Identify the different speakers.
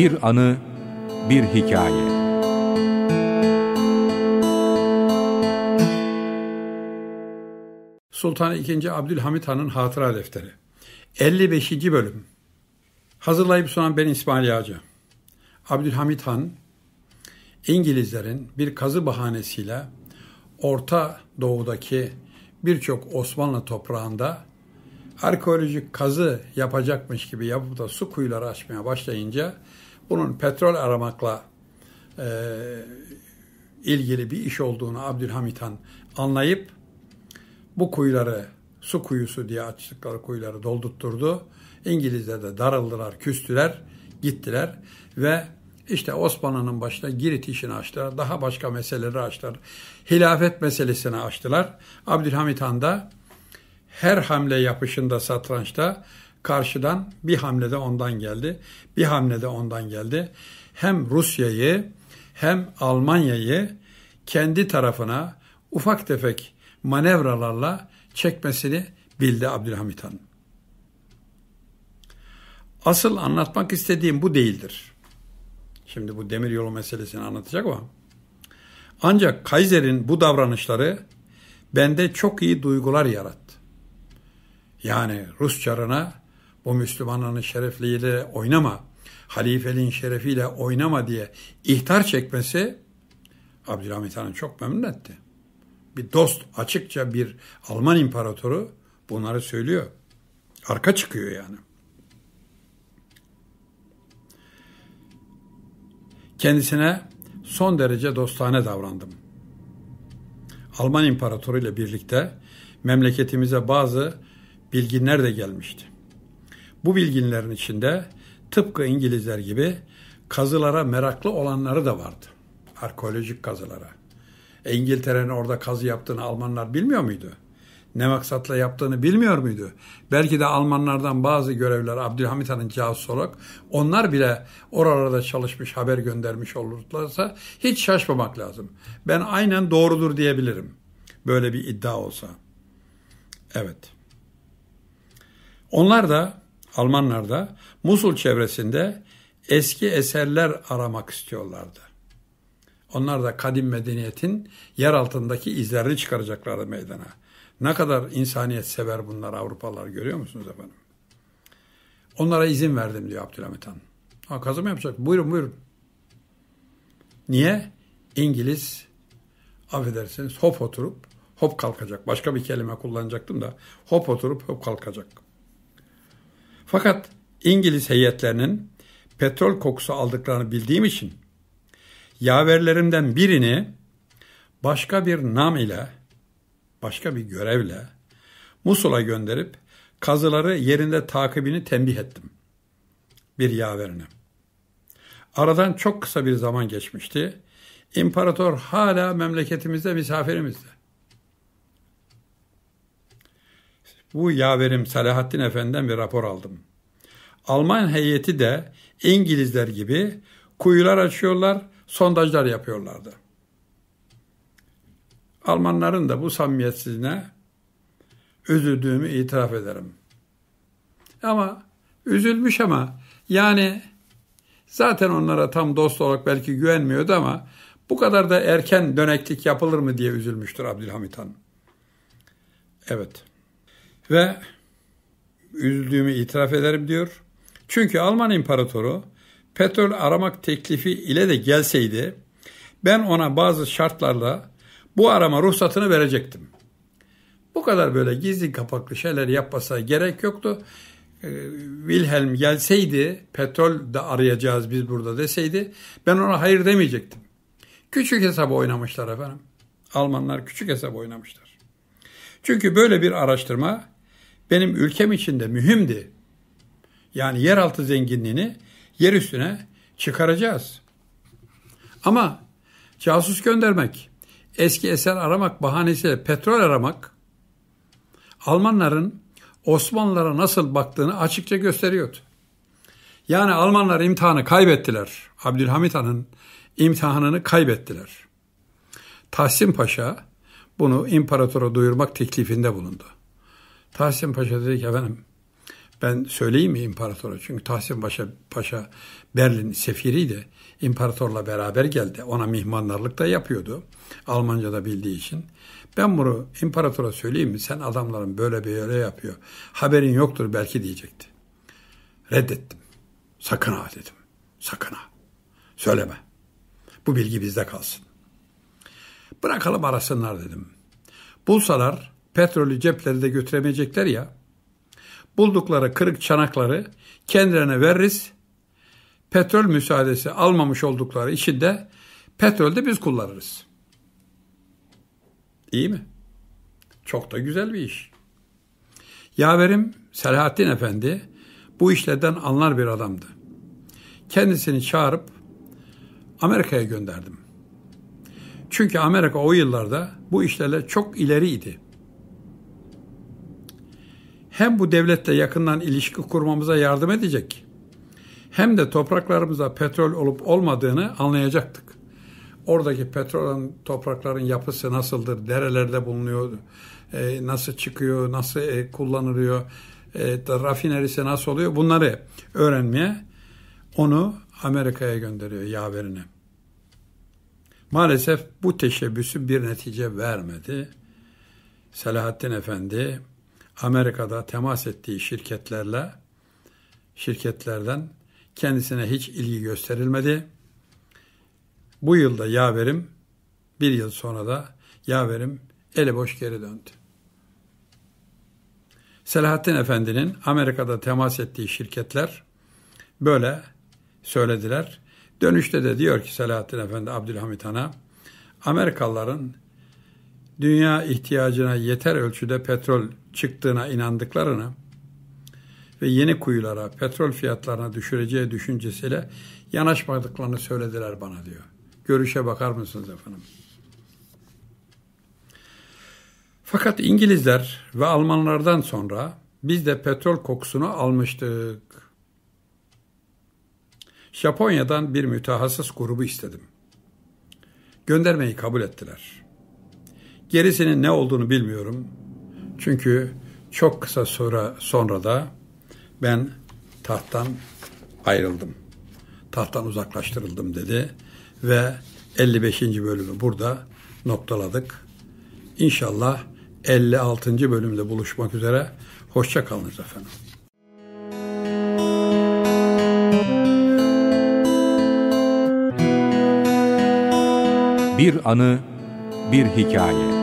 Speaker 1: Bir anı, bir hikaye. Sultan II. Abdülhamit Han'ın Hatıra Defteri 55. Bölüm Hazırlayıp sunan ben İsmail Yağcı. Abdülhamit Han, İngilizlerin bir kazı bahanesiyle Orta Doğu'daki birçok Osmanlı toprağında arkeolojik kazı yapacakmış gibi yapıp da su kuyuları açmaya başlayınca bunun petrol aramakla e, ilgili bir iş olduğunu Abdülhamit Han anlayıp bu kuyuları su kuyusu diye açtıkları kuyuları doldurtturdu. İngilizler de darıldılar, küstüler, gittiler ve işte Osmanlı'nın başına Girit işini açtılar. Daha başka meseleleri açtılar. Hilafet meselesini açtılar. Abdülhamit Han da her hamle yapışında satrançta Karşıdan bir hamlede ondan geldi. Bir hamlede ondan geldi. Hem Rusya'yı hem Almanya'yı kendi tarafına ufak tefek manevralarla çekmesini bildi Abdülhamit Han. Asıl anlatmak istediğim bu değildir. Şimdi bu demir yolu meselesini anlatacak ama. Ancak Kaiser'in bu davranışları bende çok iyi duygular yarattı. Yani Rus çarına bu Müslümanların şerefliyle oynama, halifeliğin şerefiyle oynama diye ihtar çekmesi Abdülhamit Han'ı çok memnun etti. Bir dost açıkça bir Alman imparatoru bunları söylüyor. Arka çıkıyor yani. Kendisine son derece dostane davrandım. Alman imparatoruyla birlikte memleketimize bazı bilginler de gelmişti. Bu bilginlerin içinde tıpkı İngilizler gibi kazılara meraklı olanları da vardı. Arkeolojik kazılara. E İngiltere'nin orada kazı yaptığını Almanlar bilmiyor muydu? Ne maksatla yaptığını bilmiyor muydu? Belki de Almanlardan bazı görevler Abdülhamit Han'ın casus olarak onlar bile oralarda çalışmış haber göndermiş olurlarsa hiç şaşmamak lazım. Ben aynen doğrudur diyebilirim. Böyle bir iddia olsa. Evet. Onlar da Almanlar da Musul çevresinde eski eserler aramak istiyorlardı. Onlar da kadim medeniyetin yer altındaki izlerini çıkaracaklardı meydana. Ne kadar insaniyet sever bunlar Avrupalılar görüyor musunuz efendim? Onlara izin verdim diyor Abdülhamit Han. Ha, kazıma yapacak. Buyurun buyurun. Niye? İngiliz affedersiniz hop oturup hop kalkacak. Başka bir kelime kullanacaktım da hop oturup hop kalkacak. Fakat İngiliz heyetlerinin petrol kokusu aldıklarını bildiğim için yaverlerimden birini başka bir nam ile, başka bir görevle Musul'a gönderip kazıları yerinde takibini tembih ettim bir yaverine. Aradan çok kısa bir zaman geçmişti. İmparator hala memleketimizde misafirimizdi. Bu yaverim Selahattin Efendi'den bir rapor aldım. Alman heyeti de İngilizler gibi kuyular açıyorlar, sondajlar yapıyorlardı. Almanların da bu samimiyetsizliğine üzüldüğümü itiraf ederim. Ama üzülmüş ama yani zaten onlara tam dost olarak belki güvenmiyordu ama bu kadar da erken döneklik yapılır mı diye üzülmüştür Abdülhamit Han. Evet. Ve üzüldüğümü itiraf ederim diyor. Çünkü Alman İmparatoru petrol aramak teklifi ile de gelseydi ben ona bazı şartlarla bu arama ruhsatını verecektim. Bu kadar böyle gizli kapaklı şeyler yapmasa gerek yoktu. Ee, Wilhelm gelseydi petrol de arayacağız biz burada deseydi ben ona hayır demeyecektim. Küçük hesabı oynamışlar efendim. Almanlar küçük hesap oynamışlar. Çünkü böyle bir araştırma benim ülkem için de mühimdi. Yani yeraltı zenginliğini yer üstüne çıkaracağız. Ama casus göndermek, eski eser aramak bahanesiyle petrol aramak Almanların Osmanlılara nasıl baktığını açıkça gösteriyordu. Yani Almanlar imtihanı kaybettiler. Abdülhamit Han'ın imtihanını kaybettiler. Tahsin Paşa bunu imparatora duyurmak teklifinde bulundu. Tahsin Paşa dedi ki efendim ben söyleyeyim mi imparatora? Çünkü Tahsin Paşa, Paşa Berlin sefiriydi. İmparatorla beraber geldi. Ona mihmanlarlık da yapıyordu. Almanca da bildiği için. Ben bunu imparatora söyleyeyim mi? Sen adamların böyle böyle yapıyor. Haberin yoktur belki diyecekti. Reddettim. Sakın ha dedim. Sakın ha. Söyleme. Bu bilgi bizde kalsın. Bırakalım arasınlar dedim. Bulsalar petrolü ceplerinde götüremeyecekler ya. Buldukları kırık çanakları kendilerine veririz. Petrol müsaadesi almamış oldukları için de petrol de biz kullanırız. İyi mi? Çok da güzel bir iş. Yaverim Selahattin Efendi bu işlerden anlar bir adamdı. Kendisini çağırıp Amerika'ya gönderdim. Çünkü Amerika o yıllarda bu işlerle çok ileriydi hem bu devletle yakından ilişki kurmamıza yardım edecek hem de topraklarımızda petrol olup olmadığını anlayacaktık. Oradaki petrolün toprakların yapısı nasıldır, derelerde bulunuyor, e, nasıl çıkıyor, nasıl e, kullanılıyor, e, rafinerisi nasıl oluyor bunları öğrenmeye onu Amerika'ya gönderiyor yaverini. Maalesef bu teşebbüsü bir netice vermedi. Selahattin Efendi Amerika'da temas ettiği şirketlerle şirketlerden kendisine hiç ilgi gösterilmedi. Bu yılda yaverim bir yıl sonra da yaverim ele boş geri döndü. Selahattin Efendi'nin Amerika'da temas ettiği şirketler böyle söylediler. Dönüşte de diyor ki Selahattin Efendi Abdülhamit Han'a Amerikalıların dünya ihtiyacına yeter ölçüde petrol çıktığına inandıklarını ve yeni kuyulara, petrol fiyatlarına düşüreceği düşüncesiyle yanaşmadıklarını söylediler bana diyor. Görüşe bakar mısınız efendim? Fakat İngilizler ve Almanlardan sonra biz de petrol kokusunu almıştık. Japonya'dan bir mütehassıs grubu istedim. Göndermeyi kabul ettiler. Gerisinin ne olduğunu bilmiyorum. Çünkü çok kısa sonra, sonra da ben tahttan ayrıldım. Tahttan uzaklaştırıldım dedi ve 55. bölümü burada noktaladık. İnşallah 56. bölümde buluşmak üzere. Hoşça kalınız efendim. Bir anı, bir hikaye.